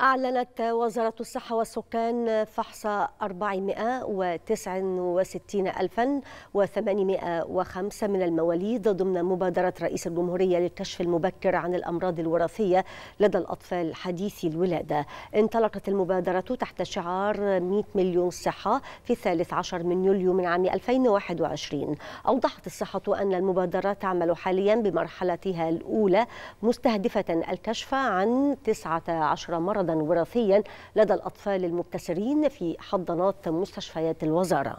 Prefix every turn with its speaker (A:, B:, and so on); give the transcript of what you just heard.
A: أعلنت وزارة الصحة والسكان فحص 469805 من المواليد ضمن مبادرة رئيس الجمهورية للكشف المبكر عن الأمراض الوراثية لدى الأطفال حديثي الولادة انطلقت المبادرة تحت شعار 100 مليون صحة في الثالث عشر من يوليو من عام 2021 أوضحت الصحة أن المبادرة تعمل حاليا بمرحلتها الأولى مستهدفة الكشف عن 19 مرض وراثيا لدى الأطفال المبتسرين في حضانات مستشفيات الوزارة